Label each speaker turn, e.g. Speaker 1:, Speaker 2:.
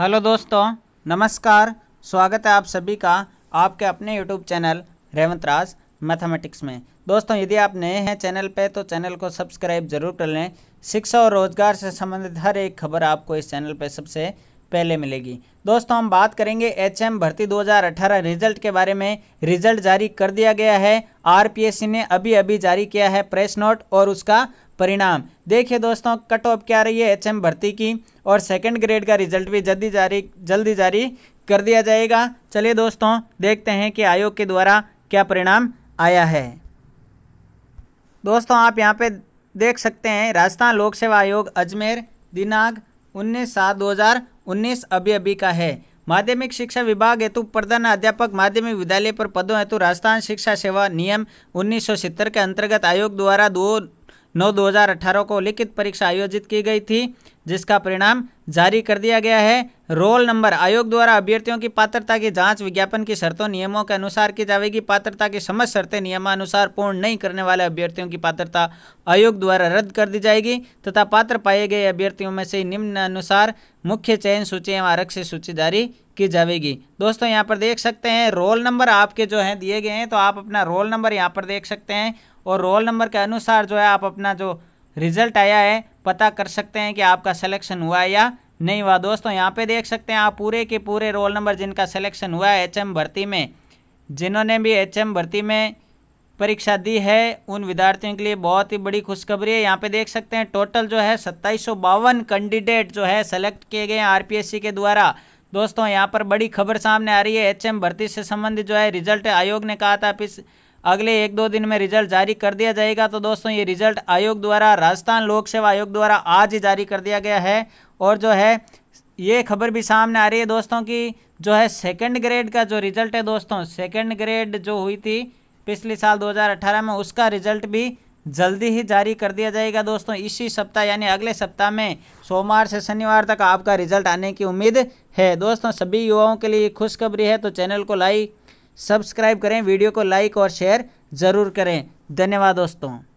Speaker 1: hello दोस्तों नमस्कार स्वागत है आप सभी का आपके अपने YouTube channel Revant Raj mathematics में दोस्तों यदि आप नए हैं चैनल पे तो चैनल को सब्सक्राइब जरूर कर लें शिक्षा और रोजगार से संबंधित हर एक खबर आपको इस चैनल पे सबसे पहले मिलेगी दोस्तों हम बात करेंगे एचएम भर्ती 2018 रिजल्ट के बारे में रिजल्ट जारी कर दिया गया है आरपीएससी ने अभी अभी जारी किया है प्रेस नोट और उसका परिणाम देखिए दोस्तों कट ऑफ क्या रही है एच भर्ती की और सेकेंड ग्रेड का रिजल्ट भी जल्दी जारी जल्दी जारी कर दिया जाएगा चलिए दोस्तों देखते हैं कि आयोग के द्वारा क्या परिणाम आया है दोस्तों आप यहाँ पे देख सकते हैं राजस्थान लोक सेवा आयोग अजमेर दिनांक उन्नीस सात दो हज़ार उन्नीस अभी अभी का है माध्यमिक शिक्षा विभाग हेतु प्रधान अध्यापक माध्यमिक विद्यालय पर पदों हेतु राजस्थान शिक्षा सेवा नियम उन्नीस के अंतर्गत आयोग द्वारा दो नौ 2018 को लिखित परीक्षा आयोजित की गई थी जिसका परिणाम जारी कर दिया गया है रोल नंबर आयोग द्वारा अभ्यर्थियों की पात्रता की जांच विज्ञापन की शर्तों नियमों के अनुसार की जाएगी पात्रता की समस्त शर्तें नियमानुसार पूर्ण नहीं करने वाले अभ्यर्थियों की पात्रता आयोग द्वारा रद्द कर दी जाएगी तथा पात्र पाए गए अभ्यर्थियों में से निम्न अनुसार मुख्य चयन सूची एवं आरक्षित सूची जारी की जाएगी दोस्तों यहाँ पर देख सकते हैं रोल नंबर आपके जो हैं दिए गए हैं तो आप अपना रोल नंबर यहाँ पर देख सकते हैं और रोल नंबर के अनुसार जो है आप अपना जो रिजल्ट आया है पता कर सकते हैं कि आपका सिलेक्शन हुआ है या नहीं हुआ दोस्तों यहाँ पे देख सकते हैं आप पूरे के पूरे रोल नंबर जिनका सिलेक्शन हुआ है एच भर्ती में जिन्होंने भी एच भर्ती में परीक्षा दी है उन विद्यार्थियों के लिए बहुत ही बड़ी खुशखबरी है यहाँ पे देख सकते हैं टोटल जो है सत्ताईस कैंडिडेट जो है सेलेक्ट किए गए आरपीएससी के द्वारा दोस्तों यहाँ पर बड़ी खबर सामने आ रही है एच भर्ती से संबंधित जो है रिजल्ट आयोग ने कहा था पिछ अगले एक दो दिन में रिजल्ट जारी कर दिया जाएगा तो दोस्तों ये रिजल्ट आयोग द्वारा राजस्थान लोक सेवा आयोग द्वारा आज ही जारी कर दिया गया है और जो है ये खबर भी सामने आ रही है दोस्तों की जो है सेकेंड ग्रेड का जो रिजल्ट है दोस्तों सेकेंड ग्रेड जो हुई थी पिछले साल 2018 में उसका रिजल्ट भी जल्दी ही जारी कर दिया जाएगा दोस्तों इसी सप्ताह यानी अगले सप्ताह में सोमवार से शनिवार तक आपका रिजल्ट आने की उम्मीद है दोस्तों सभी युवाओं के लिए खुशखबरी है तो चैनल को लाइक सब्सक्राइब करें वीडियो को लाइक और शेयर ज़रूर करें धन्यवाद दोस्तों